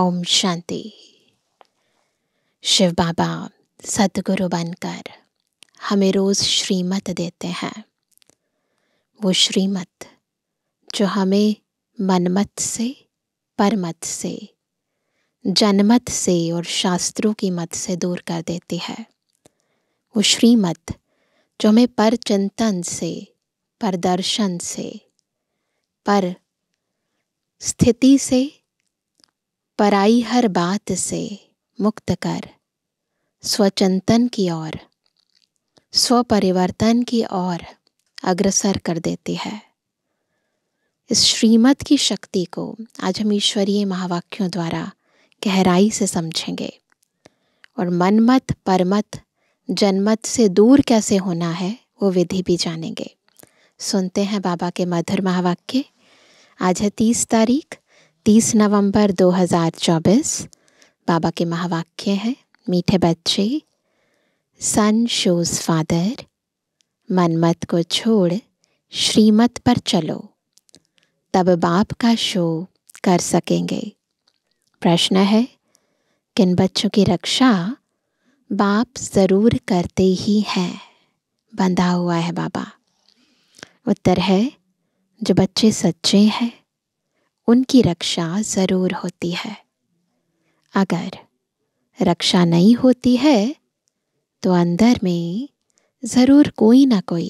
ओम शांति शिव बाबा सदगुरु बनकर हमें रोज़ श्रीमत देते हैं वो श्रीमत जो हमें मनमत से परमत से जनमत से और शास्त्रों की मत से दूर कर देती है वो श्रीमत जो हमें पर चिंतन से पर दर्शन से पर स्थिति से पराई हर बात से मुक्त कर स्वचंतन की ओर स्वपरिवर्तन की ओर अग्रसर कर देती है इस श्रीमत की शक्ति को आज हम ईश्वरीय महावाक्यों द्वारा गहराई से समझेंगे और मनमत परमत जनमत से दूर कैसे होना है वो विधि भी जानेंगे सुनते हैं बाबा के मधुर महावाक्य आज है तीस तारीख तीस नवंबर 2024 बाबा के महावाक्य हैं मीठे बच्चे सन शोज फादर मनमत को छोड़ श्रीमत पर चलो तब बाप का शो कर सकेंगे प्रश्न है किन बच्चों की रक्षा बाप ज़रूर करते ही हैं बंधा हुआ है बाबा उत्तर है जो बच्चे सच्चे हैं उनकी रक्षा ज़रूर होती है अगर रक्षा नहीं होती है तो अंदर में ज़रूर कोई ना कोई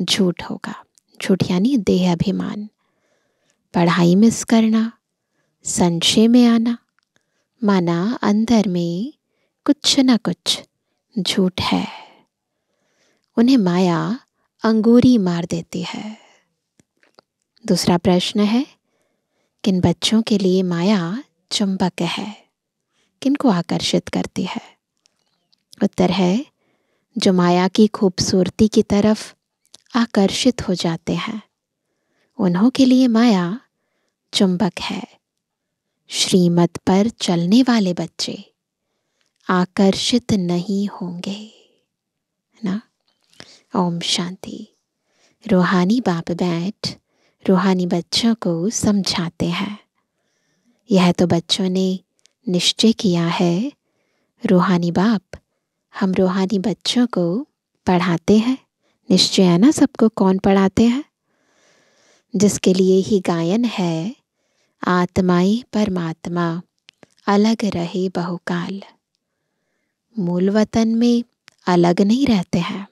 झूठ होगा झूठ यानी देह अभिमान पढ़ाई मिस करना संशय में आना माना अंदर में कुछ ना कुछ झूठ है उन्हें माया अंगूरी मार देती है दूसरा प्रश्न है किन बच्चों के लिए माया चुंबक है किनको आकर्षित करती है उत्तर है जो माया की खूबसूरती की तरफ आकर्षित हो जाते हैं उन्हों के लिए माया चुंबक है श्रीमत पर चलने वाले बच्चे आकर्षित नहीं होंगे ना ओम शांति रूहानी बाप बैठ रूहानी बच्चों को समझाते हैं यह तो बच्चों ने निश्चय किया है रूहानी बाप हम रूहानी बच्चों को पढ़ाते हैं निश्चय है ना सबको कौन पढ़ाते हैं जिसके लिए ही गायन है आत्माई परमात्मा अलग रहे बहुकाल मूल वतन में अलग नहीं रहते हैं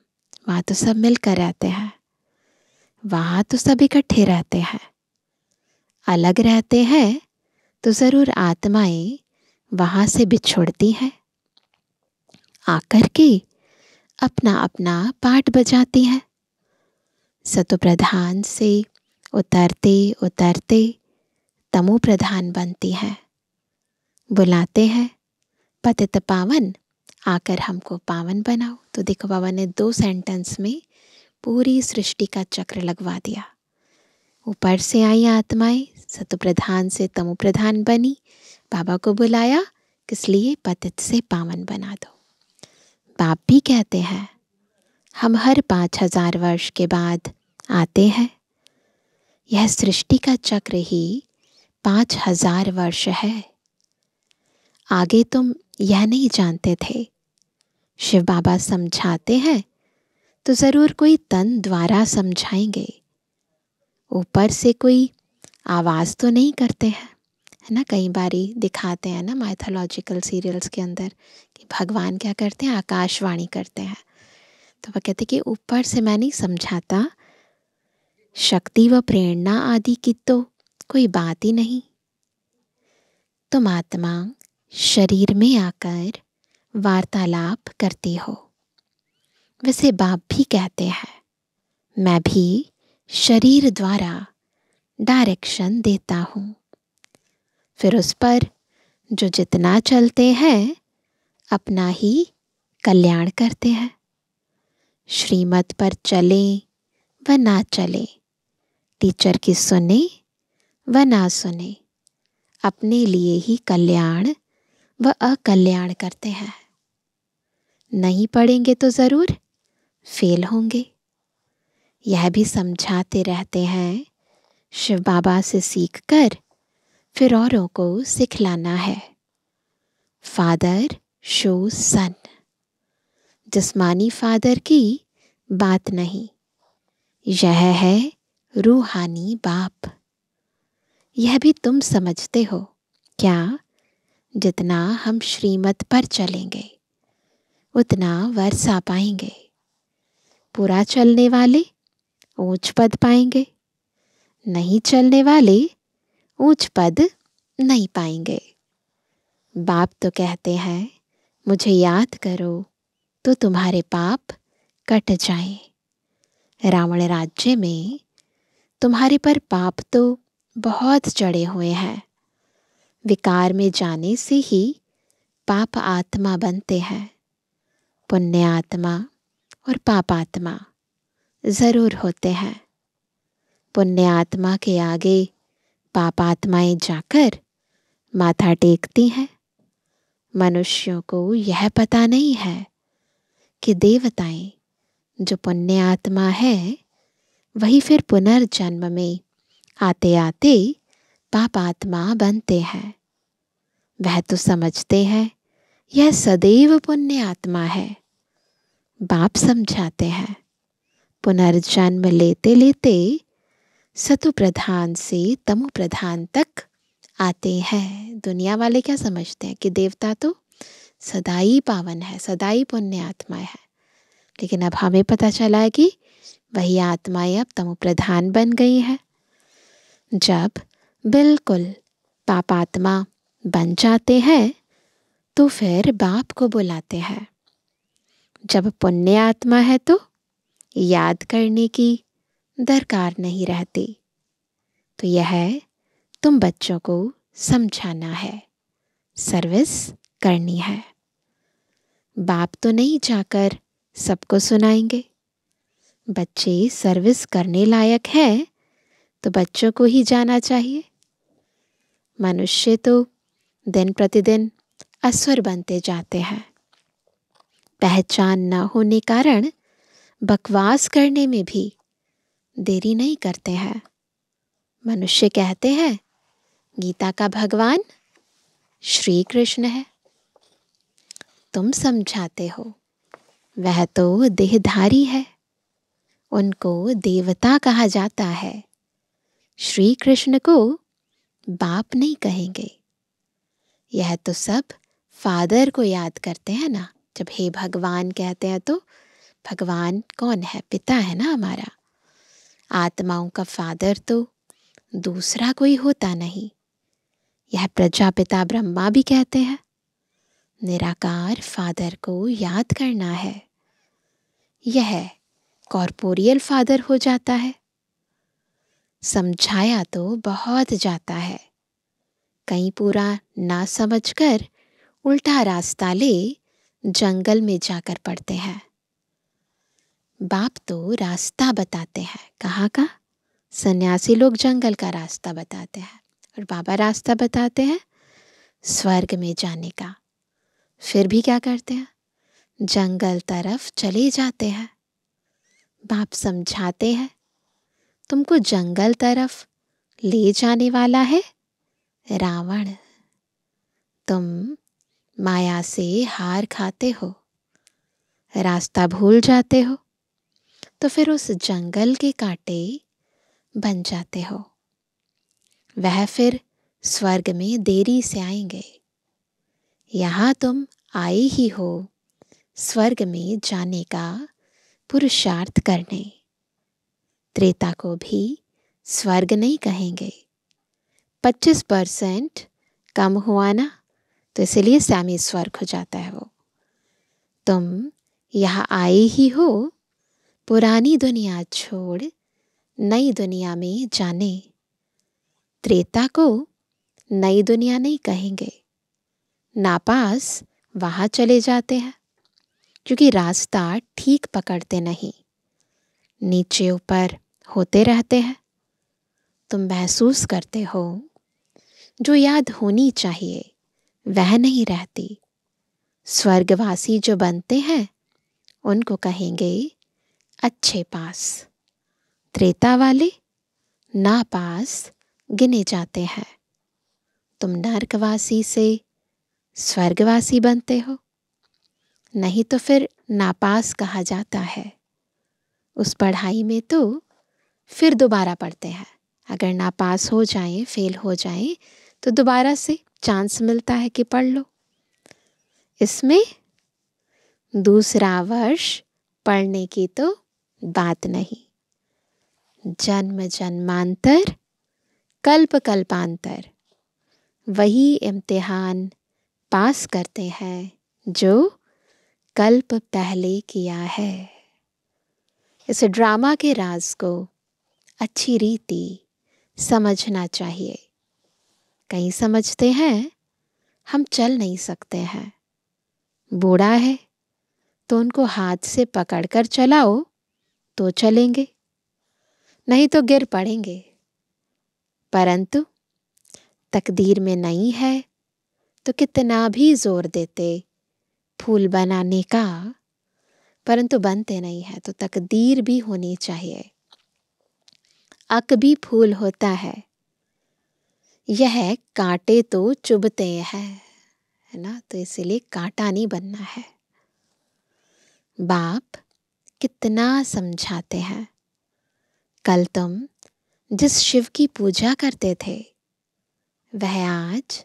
वहाँ तो सब मिलकर रहते हैं वहाँ तो सब इकट्ठे रहते हैं अलग रहते हैं तो ज़रूर आत्माएं वहाँ से बिछोड़ती हैं आकर के अपना अपना पाठ बजाती हैं सतु प्रधान से उतरते उतरते तमो प्रधान बनती हैं बुलाते हैं पतित पावन आकर हमको पावन बनाओ तो देखो बाबा ने दो सेंटेंस में पूरी सृष्टि का चक्र लगवा दिया ऊपर से आई आत्माएं सतु प्रधान से तमु प्रधान बनी बाबा को बुलाया किस लिए पतित से पावन बना दो बाप भी कहते हैं हम हर पाँच हजार वर्ष के बाद आते हैं यह सृष्टि का चक्र ही पाँच हजार वर्ष है आगे तुम यह नहीं जानते थे शिव बाबा समझाते हैं तो ज़रूर कोई तन द्वारा समझाएंगे ऊपर से कोई आवाज़ तो नहीं करते हैं है ना कई बारी दिखाते हैं ना माइथोलॉजिकल सीरियल्स के अंदर कि भगवान क्या करते हैं आकाशवाणी करते हैं तो वह कहते कि ऊपर से मैं नहीं समझाता शक्ति व प्रेरणा आदि की तो कोई बात ही नहीं तुम आत्मा शरीर में आकर वार्तालाप करती हो वैसे बाप भी कहते हैं मैं भी शरीर द्वारा डायरेक्शन देता हूँ फिर उस पर जो जितना चलते हैं अपना ही कल्याण करते हैं श्रीमत पर चलें व ना चले टीचर की सुने व ना सुने अपने लिए ही कल्याण व अकल्याण करते हैं नहीं पढ़ेंगे तो ज़रूर फेल होंगे यह भी समझाते रहते हैं शिव बाबा से सीख कर फिर औरों को सिखलाना है फादर शो सन जिस्मानी फादर की बात नहीं यह है रूहानी बाप यह भी तुम समझते हो क्या जितना हम श्रीमत पर चलेंगे उतना वर्षा पाएंगे पूरा चलने वाले ऊंच पद पाएंगे नहीं चलने वाले ऊंच पद नहीं पाएंगे बाप तो कहते हैं मुझे याद करो तो तुम्हारे पाप कट जाए रावण राज्य में तुम्हारे पर पाप तो बहुत चढ़े हुए हैं विकार में जाने से ही पाप आत्मा बनते हैं पुण्य आत्मा और पापात्मा ज़रूर होते हैं पुण्य आत्मा के आगे पापात्माएं जाकर माथा टेकती हैं मनुष्यों को यह पता नहीं है कि देवताएं जो पुण्य आत्मा है वही फिर पुनर्जन्म में आते आते पापात्मा बनते हैं वह तो समझते हैं यह सदैव पुण्य आत्मा है बाप समझाते हैं पुनर्जन्म लेते लेते सतु प्रधान से तमु प्रधान तक आते हैं दुनिया वाले क्या समझते हैं कि देवता तो सदाई पावन है सदाई पुण्य आत्मा है लेकिन अब हमें पता चला है कि वही आत्माएं अब तमु प्रधान बन गई है जब बिल्कुल पापात्मा बन जाते हैं तो फिर बाप को बुलाते हैं जब पुण्य आत्मा है तो याद करने की दरकार नहीं रहती तो यह तुम बच्चों को समझाना है सर्विस करनी है बाप तो नहीं जाकर सबको सुनाएंगे बच्चे सर्विस करने लायक है तो बच्चों को ही जाना चाहिए मनुष्य तो दिन प्रतिदिन असुर बनते जाते हैं पहचान न होने कारण बकवास करने में भी देरी नहीं करते हैं मनुष्य कहते हैं गीता का भगवान श्री कृष्ण है तुम समझाते हो वह तो देहधारी है उनको देवता कहा जाता है श्री कृष्ण को बाप नहीं कहेंगे यह तो सब फादर को याद करते हैं ना जब हे भगवान कहते हैं तो भगवान कौन है पिता है ना हमारा आत्माओं का फादर तो दूसरा कोई होता नहीं यह प्रजापिता ब्रह्मा भी कहते हैं निराकार फादर को याद करना है यह कॉरपोरियल फादर हो जाता है समझाया तो बहुत जाता है कहीं पूरा ना समझकर उल्टा रास्ता ले जंगल में जाकर पढ़ते हैं बाप तो रास्ता बताते हैं कहाँ का सन्यासी लोग जंगल का रास्ता बताते हैं और बाबा रास्ता बताते हैं स्वर्ग में जाने का फिर भी क्या करते हैं जंगल तरफ चले जाते हैं बाप समझाते हैं तुमको जंगल तरफ ले जाने वाला है रावण तुम माया से हार खाते हो रास्ता भूल जाते हो तो फिर उस जंगल के कांटे बन जाते हो वह फिर स्वर्ग में देरी से आएंगे यहाँ तुम आए ही हो स्वर्ग में जाने का पुरुषार्थ करने त्रेता को भी स्वर्ग नहीं कहेंगे पच्चीस परसेंट कम हुआ ना तो इसलिए सामी स्वर्ग हो जाता है वो तुम यहाँ आए ही हो पुरानी दुनिया छोड़ नई दुनिया में जाने त्रेता को नई दुनिया नहीं कहेंगे नापास वहाँ चले जाते हैं क्योंकि रास्ता ठीक पकड़ते नहीं नीचे ऊपर होते रहते हैं तुम महसूस करते हो जो याद होनी चाहिए वह नहीं रहती स्वर्गवासी जो बनते हैं उनको कहेंगे अच्छे पास त्रेता वाले ना पास गिने जाते हैं तुम नर्कवासी से स्वर्गवासी बनते हो नहीं तो फिर नापास कहा जाता है उस पढ़ाई में तो फिर दोबारा पढ़ते हैं अगर नापास हो जाएं फेल हो जाएं तो दोबारा से चांस मिलता है कि पढ़ लो इसमें दूसरा वर्ष पढ़ने की तो बात नहीं जन्म जन्मांतर कल्प कल्पांतर वही इम्तिहान पास करते हैं जो कल्प पहले किया है इस ड्रामा के राज को अच्छी रीति समझना चाहिए कहीं समझते हैं हम चल नहीं सकते हैं बूढ़ा है तो उनको हाथ से पकड़कर चलाओ तो चलेंगे नहीं तो गिर पड़ेंगे परंतु तकदीर में नहीं है तो कितना भी जोर देते फूल बनाने का परंतु बनते नहीं है तो तकदीर भी होनी चाहिए अक भी फूल होता है यह काटे तो चुभते है है ना तो इसीलिए काटा नहीं बनना है बाप कितना समझाते हैं कल तुम जिस शिव की पूजा करते थे वह आज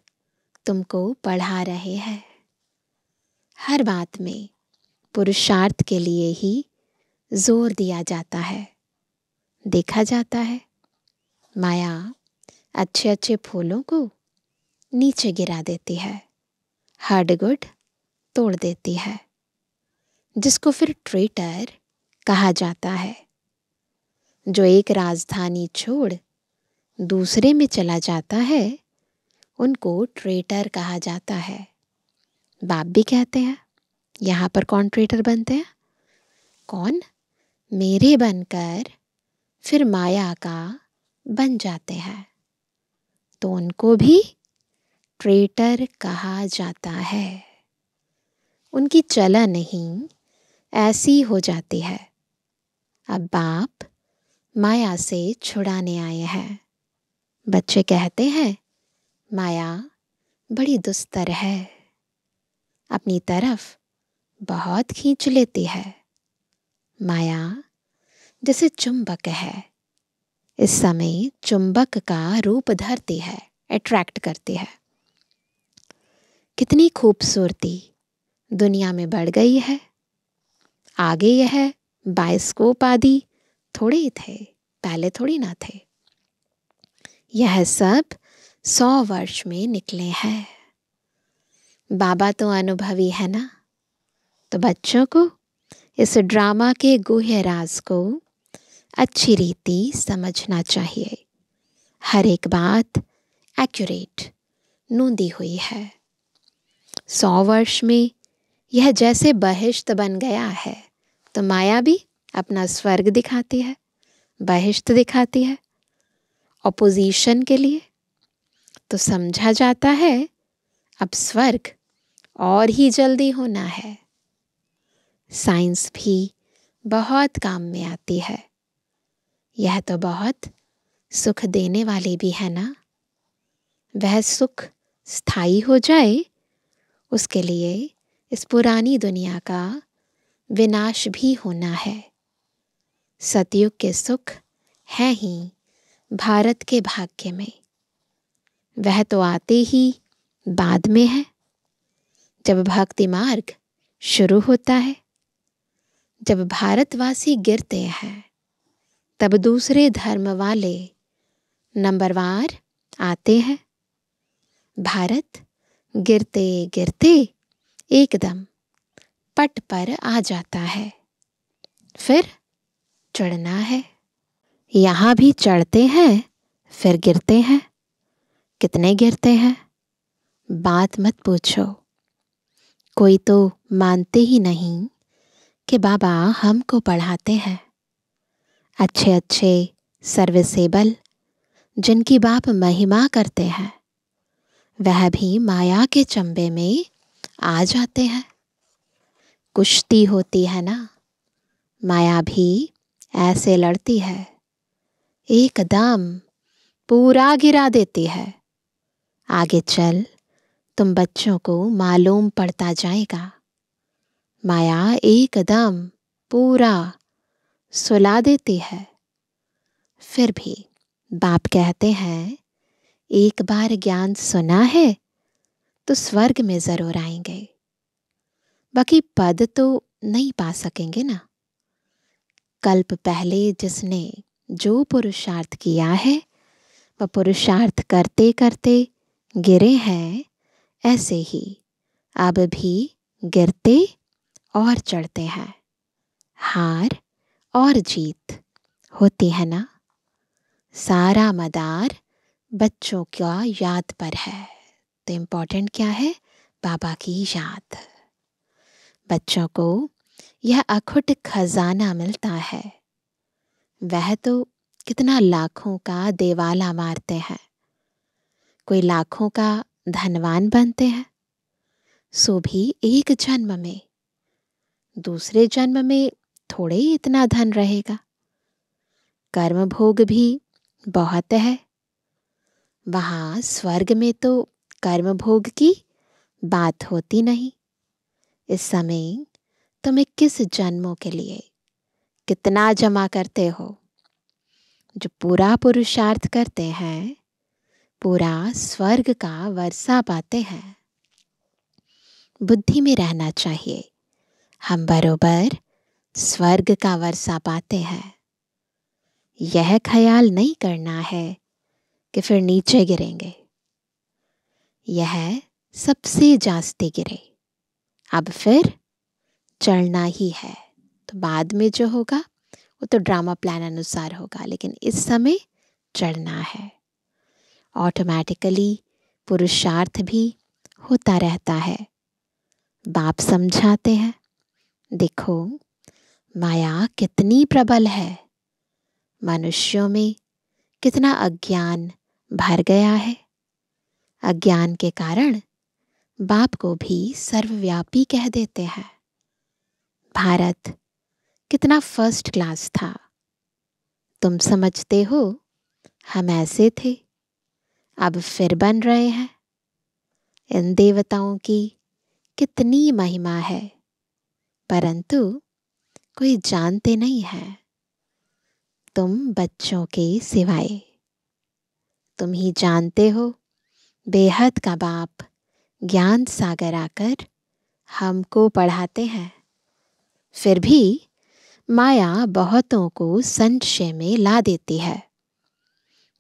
तुमको पढ़ा रहे हैं हर बात में पुरुषार्थ के लिए ही जोर दिया जाता है देखा जाता है माया अच्छे अच्छे फूलों को नीचे गिरा देती है गुड तोड़ देती है जिसको फिर ट्रेटर कहा जाता है जो एक राजधानी छोड़ दूसरे में चला जाता है उनको ट्रेटर कहा जाता है बाप भी कहते हैं यहाँ पर कौन ट्रेटर बनते हैं कौन मेरे बनकर फिर माया का बन जाते हैं तो उनको भी ट्रेटर कहा जाता है उनकी चला नहीं ऐसी हो जाती है अब बाप माया से छुड़ाने आए हैं बच्चे कहते हैं माया बड़ी दुस्तर है अपनी तरफ बहुत खींच लेती है माया जैसे चुंबक है इस समय चुंबक का रूप धरती है अट्रैक्ट करती है कितनी खूबसूरती दुनिया में बढ़ गई है आगे यह बायोस्कोप आदि थोड़े ही थे पहले थोड़ी ना थे यह सब सौ वर्ष में निकले हैं बाबा तो अनुभवी है ना तो बच्चों को इस ड्रामा के गुहे राज को अच्छी रीति समझना चाहिए हर एक बात एक्यूरेट नूंदी हुई है सौ वर्ष में यह जैसे बहिश्त बन गया है तो माया भी अपना स्वर्ग दिखाती है बहिश्त दिखाती है ऑपोजिशन के लिए तो समझा जाता है अब स्वर्ग और ही जल्दी होना है साइंस भी बहुत काम में आती है यह तो बहुत सुख देने वाले भी है ना वह सुख स्थायी हो जाए उसके लिए इस पुरानी दुनिया का विनाश भी होना है सतयुग के सुख हैं ही भारत के भाग्य में वह तो आते ही बाद में है जब भक्ति मार्ग शुरू होता है जब भारतवासी गिरते हैं तब दूसरे धर्म वाले नंबरवार आते हैं भारत गिरते गिरते एकदम पट पर आ जाता है फिर चढ़ना है यहाँ भी चढ़ते हैं फिर गिरते हैं कितने गिरते हैं बात मत पूछो कोई तो मानते ही नहीं कि बाबा हमको पढ़ाते हैं अच्छे अच्छे सर्विसेबल जिनकी बाप महिमा करते हैं वह भी माया के चंबे में आ जाते हैं कुश्ती होती है ना माया भी ऐसे लड़ती है एकदम पूरा गिरा देती है आगे चल तुम बच्चों को मालूम पड़ता जाएगा माया एकदम पूरा सुला देती है फिर भी बाप कहते हैं एक बार ज्ञान सुना है तो स्वर्ग में ज़रूर आएंगे बाकी पद तो नहीं पा सकेंगे ना कल्प पहले जिसने जो पुरुषार्थ किया है वह पुरुषार्थ करते करते गिरे हैं ऐसे ही अब भी गिरते और चढ़ते हैं हार और जीत होती है ना सारा मदार बच्चों का याद पर है तो इम्पॉर्टेंट क्या है बाबा की याद बच्चों को यह अखुट खजाना मिलता है वह तो कितना लाखों का देवाला मारते हैं कोई लाखों का धनवान बनते हैं सो भी एक जन्म में दूसरे जन्म में थोड़े ही इतना धन रहेगा कर्म भोग भी बहुत है वहाँ स्वर्ग में तो कर्म भोग की बात होती नहीं इस समय तुम्हें किस जन्मों के लिए कितना जमा करते हो जो पूरा पुरुषार्थ करते हैं पूरा स्वर्ग का वर्षा पाते हैं बुद्धि में रहना चाहिए हम बरोबर स्वर्ग का वर्षा पाते हैं यह ख्याल नहीं करना है कि फिर नीचे गिरेंगे यह सबसे जास्ते गिरे अब फिर चढ़ना ही है तो बाद में जो होगा वो तो ड्रामा प्लान अनुसार होगा लेकिन इस समय चढ़ना है ऑटोमेटिकली पुरुषार्थ भी होता रहता है बाप समझाते हैं देखो माया कितनी प्रबल है मनुष्यों में कितना अज्ञान भर गया है अज्ञान के कारण बाप को भी सर्वव्यापी कह देते हैं भारत कितना फर्स्ट क्लास था तुम समझते हो हम ऐसे थे अब फिर बन रहे हैं इन देवताओं की कितनी महिमा है परंतु कोई जानते नहीं है तुम बच्चों के सिवाय तुम ही जानते हो बेहद का बाप ज्ञान सागर आकर हमको पढ़ाते हैं फिर भी माया बहुतों को संशय में ला देती है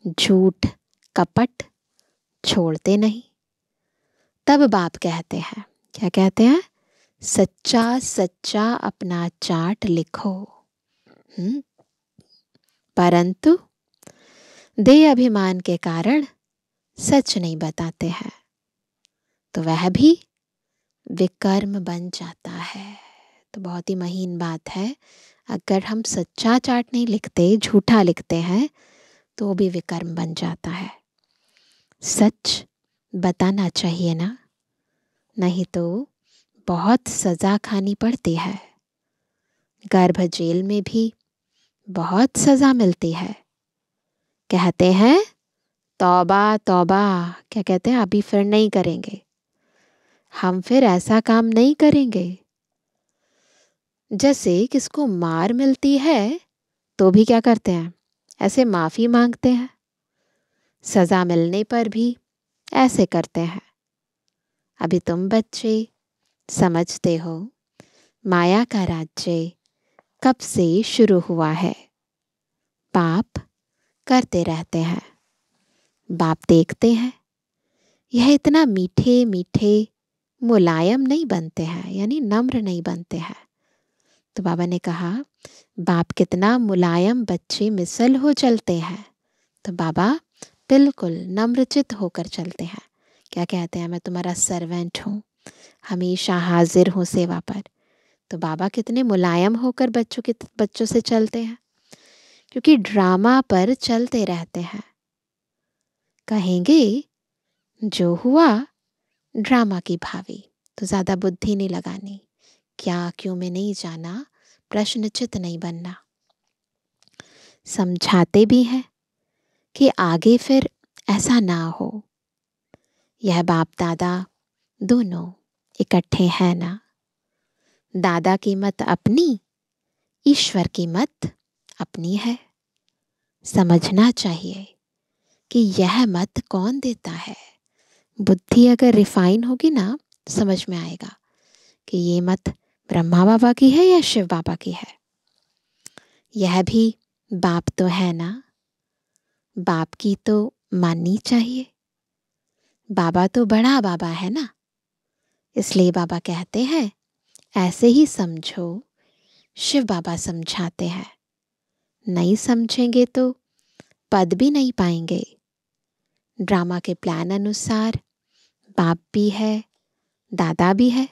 झूठ कपट छोड़ते नहीं तब बाप कहते हैं क्या कहते हैं सच्चा सच्चा अपना चार्ट लिखो हम्म परंतु दे अभिमान के कारण सच नहीं बताते हैं तो वह भी विकर्म बन जाता है तो बहुत ही महीन बात है अगर हम सच्चा चाट नहीं लिखते झूठा लिखते हैं तो वो भी विकर्म बन जाता है सच बताना चाहिए ना नहीं तो बहुत सज़ा खानी पड़ती है गर्भ जेल में भी बहुत सज़ा मिलती है कहते हैं तौबा तौबा क्या कहते हैं अभी फिर नहीं करेंगे हम फिर ऐसा काम नहीं करेंगे जैसे किसको मार मिलती है तो भी क्या करते हैं ऐसे माफ़ी मांगते हैं सज़ा मिलने पर भी ऐसे करते हैं अभी तुम बच्चे समझते हो माया का राज्य कब से शुरू हुआ है पाप करते रहते हैं बाप देखते हैं यह इतना मीठे मीठे मुलायम नहीं बनते हैं यानी नम्र नहीं बनते हैं तो बाबा ने कहा बाप कितना मुलायम बच्चे मिसल हो चलते हैं तो बाबा बिल्कुल नम्रचित होकर चलते हैं क्या कहते हैं मैं तुम्हारा सर्वेंट हूँ हमेशा हाजिर हों सेवा पर तो बाबा कितने मुलायम होकर बच्चों के बच्चों से चलते हैं क्योंकि ड्रामा पर चलते रहते हैं कहेंगे जो हुआ ड्रामा की भावी तो ज़्यादा बुद्धि नहीं लगानी क्या क्यों में नहीं जाना प्रश्नचित नहीं बनना समझाते भी हैं कि आगे फिर ऐसा ना हो यह बाप दादा दोनों इकट्ठे हैं ना दादा की मत अपनी ईश्वर की मत अपनी है समझना चाहिए कि यह मत कौन देता है बुद्धि अगर रिफाइन होगी ना समझ में आएगा कि ये मत ब्रह्मा बाबा की है या शिव बाबा की है यह भी बाप तो है ना बाप की तो माननी चाहिए बाबा तो बड़ा बाबा है ना इसलिए बाबा कहते हैं ऐसे ही समझो शिव बाबा समझाते हैं नहीं समझेंगे तो पद भी नहीं पाएंगे ड्रामा के प्लान अनुसार बाप भी है दादा भी है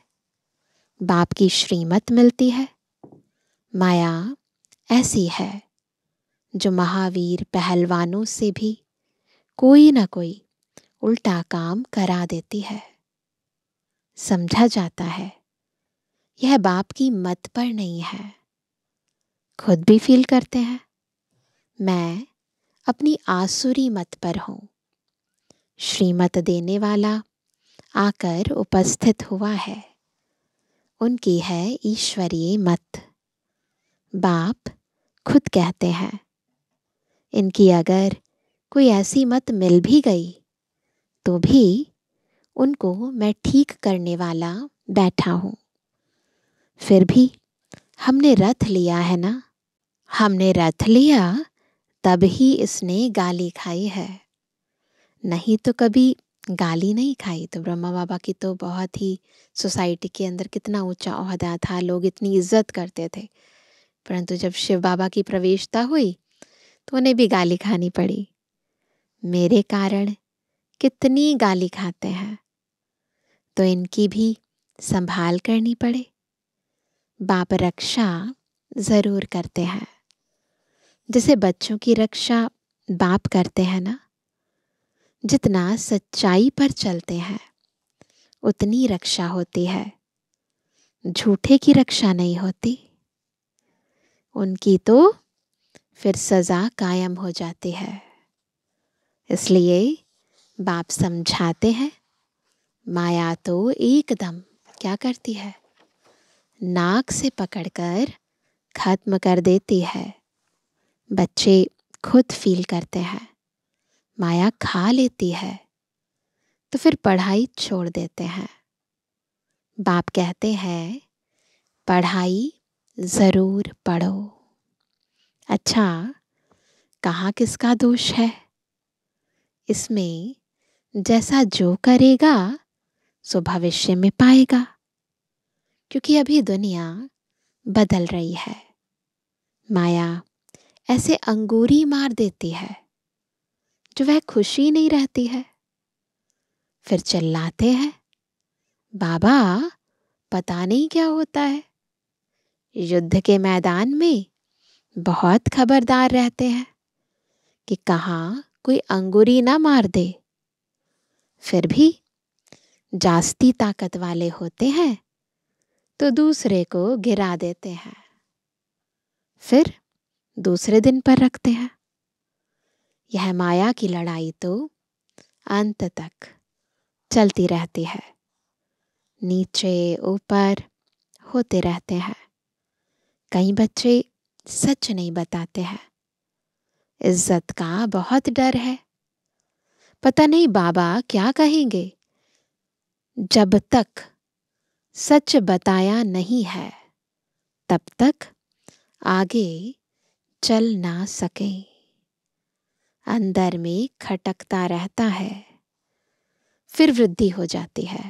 बाप की श्रीमत मिलती है माया ऐसी है जो महावीर पहलवानों से भी कोई ना कोई उल्टा काम करा देती है समझा जाता है यह बाप की मत पर नहीं है खुद भी फील करते हैं मैं अपनी आसुरी मत पर हूँ श्रीमत देने वाला आकर उपस्थित हुआ है उनकी है ईश्वरीय मत बाप खुद कहते हैं इनकी अगर कोई ऐसी मत मिल भी गई तो भी उनको मैं ठीक करने वाला बैठा हूँ फिर भी हमने रथ लिया है ना हमने रथ लिया तब ही इसने गाली खाई है नहीं तो कभी गाली नहीं खाई तो ब्रह्मा बाबा की तो बहुत ही सोसाइटी के अंदर कितना ऊंचा अहदा था लोग इतनी इज्जत करते थे परंतु जब शिव बाबा की प्रवेशता हुई तो उन्हें भी गाली खानी पड़ी मेरे कारण कितनी गाली खाते हैं तो इनकी भी संभाल करनी पड़े बाप रक्षा ज़रूर करते हैं जैसे बच्चों की रक्षा बाप करते हैं ना जितना सच्चाई पर चलते हैं उतनी रक्षा होती है झूठे की रक्षा नहीं होती उनकी तो फिर सज़ा कायम हो जाती है इसलिए बाप समझाते हैं माया तो एकदम क्या करती है नाक से पकड़कर खत्म कर देती है बच्चे खुद फील करते हैं माया खा लेती है तो फिर पढ़ाई छोड़ देते हैं बाप कहते हैं पढ़ाई ज़रूर पढ़ो अच्छा कहाँ किसका दोष है इसमें जैसा जो करेगा सो भविष्य में पाएगा क्योंकि अभी दुनिया बदल रही है माया ऐसे अंगूरी मार देती है जो वह खुशी नहीं रहती है फिर चिल्लाते हैं बाबा पता नहीं क्या होता है युद्ध के मैदान में बहुत खबरदार रहते हैं कि कहाँ कोई अंगूरी ना मार दे फिर भी जास्ती ताकत वाले होते हैं तो दूसरे को गिरा देते हैं फिर दूसरे दिन पर रखते हैं यह माया की लड़ाई तो अंत तक चलती रहती है नीचे ऊपर होते रहते हैं कई बच्चे सच नहीं बताते हैं इज्जत का बहुत डर है पता नहीं बाबा क्या कहेंगे जब तक सच बताया नहीं है तब तक आगे चल ना सके अंदर में खटकता रहता है फिर वृद्धि हो जाती है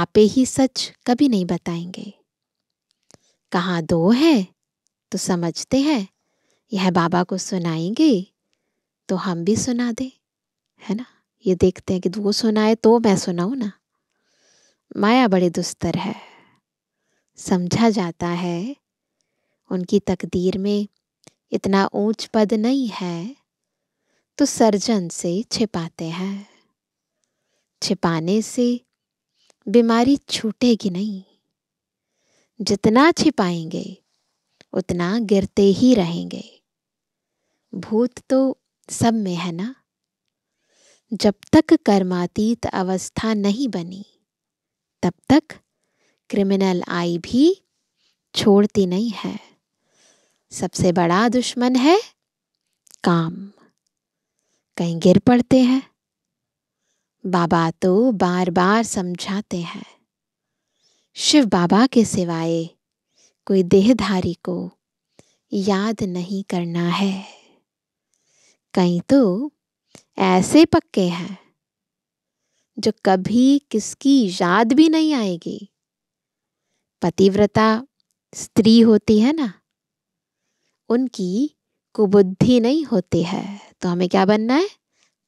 आपे ही सच कभी नहीं बताएंगे कहाँ दो है तो समझते हैं यह बाबा को सुनाएंगे तो हम भी सुना दे है ना ये देखते हैं कि वो सुनाए तो मैं सुनाऊँ ना माया बड़ी दुस्तर है समझा जाता है उनकी तकदीर में इतना ऊंच पद नहीं है तो सर्जन से छिपाते हैं छिपाने से बीमारी छूटेगी नहीं जितना छिपाएंगे उतना गिरते ही रहेंगे भूत तो सब में है ना जब तक कर्मातीत अवस्था नहीं बनी तब तक क्रिमिनल आई भी छोड़ती नहीं है सबसे बड़ा दुश्मन है काम कहीं गिर पड़ते हैं बाबा तो बार बार समझाते हैं शिव बाबा के सिवाय कोई देहधारी को याद नहीं करना है कहीं तो ऐसे पक्के हैं जो कभी किसकी याद भी नहीं आएगी पतिव्रता स्त्री होती है ना उनकी कुबुद्धि नहीं होती है तो हमें क्या बनना है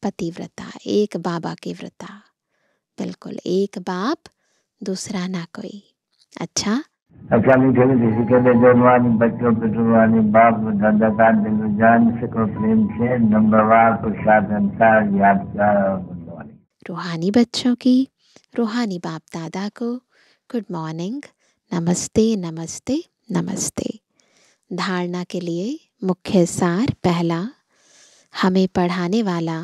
पतिव्रता एक बाबा की व्रता बिल्कुल एक बाप दूसरा ना कोई अच्छा अच्छा अकाली ठेले जिसे कहते डोलवानी बच्चों पे डोलवानी बाप दादा का दिल जान फिक्र प्रेम से नंबर नंबरवार प्रसाद अंसार याद का रूहानी बच्चों की रूहानी बाप दादा को गुड मॉर्निंग नमस्ते नमस्ते नमस्ते धारणा के लिए मुख्य सार पहला हमें पढ़ाने वाला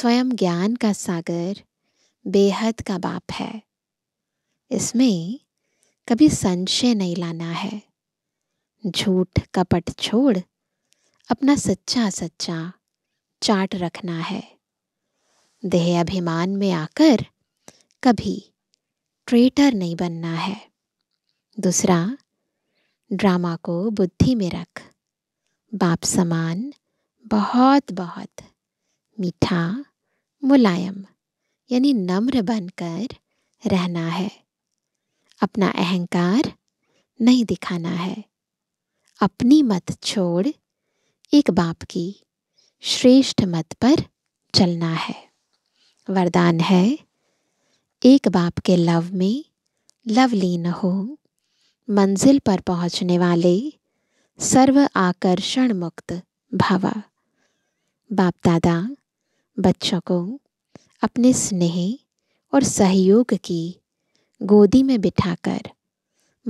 स्वयं ज्ञान का सागर बेहद का बाप है इसमें कभी संशय नहीं लाना है झूठ कपट छोड़ अपना सच्चा सच्चा चाट रखना है देह अभिमान में आकर कभी ट्रेटर नहीं बनना है दूसरा ड्रामा को बुद्धि में रख बाप समान बहुत बहुत मीठा मुलायम यानी नम्र बनकर रहना है अपना अहंकार नहीं दिखाना है अपनी मत छोड़ एक बाप की श्रेष्ठ मत पर चलना है वरदान है एक बाप के लव में लवलीन हो मंजिल पर पहुंचने वाले सर्व आकर्षण मुक्त भावा बाप दादा बच्चों को अपने स्नेह और सहयोग की गोदी में बिठाकर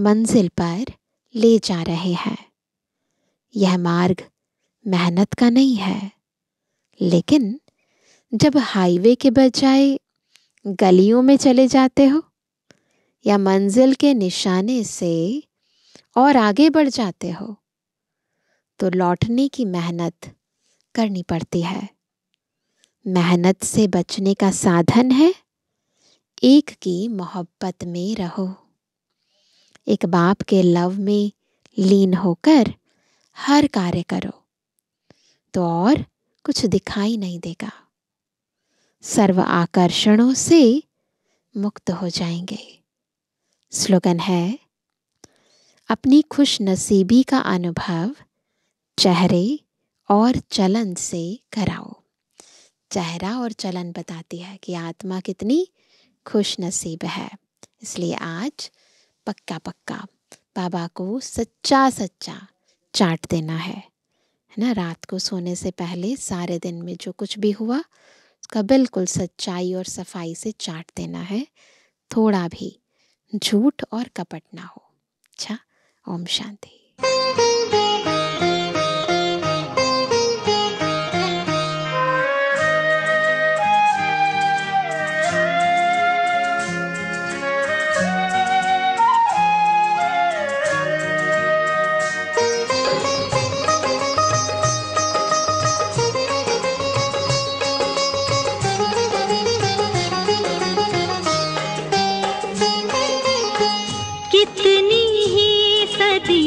मंजिल पर ले जा रहे हैं यह मार्ग मेहनत का नहीं है लेकिन जब हाईवे के बजाय गलियों में चले जाते हो या मंजिल के निशाने से और आगे बढ़ जाते हो तो लौटने की मेहनत करनी पड़ती है मेहनत से बचने का साधन है एक की मोहब्बत में रहो एक बाप के लव में लीन होकर हर कार्य करो तो और कुछ दिखाई नहीं देगा सर्व आकर्षणों से मुक्त हो जाएंगे स्लोगन है अपनी खुश नसीबी का अनुभव चेहरे और चलन से कराओ चेहरा और चलन बताती है कि आत्मा कितनी खुश नसीब है इसलिए आज पक्का पक्का बाबा को सच्चा सच्चा चाट देना है है ना रात को सोने से पहले सारे दिन में जो कुछ भी हुआ उसका बिल्कुल सच्चाई और सफाई से चाट देना है थोड़ा भी झूठ और कपट ना हो अच्छा ओम शांति कितनी ही सदी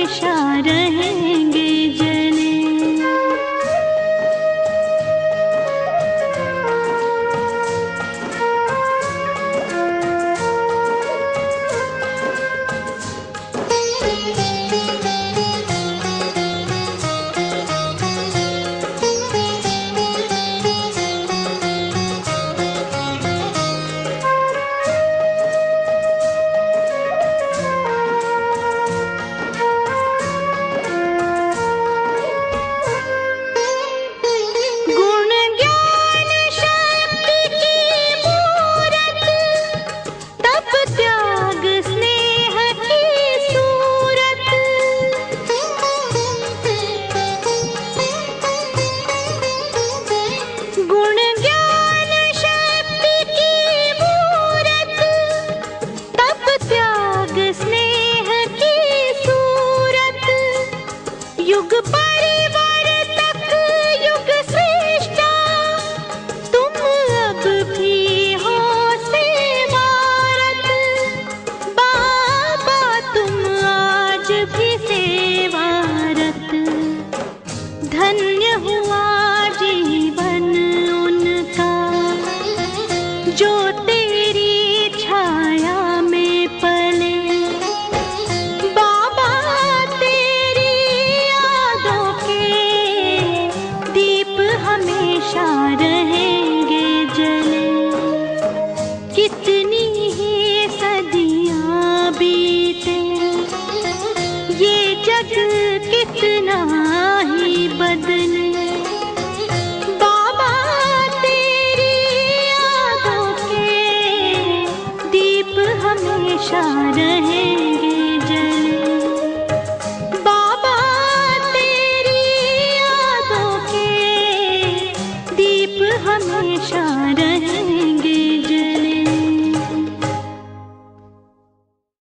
हमेशा रहेंगे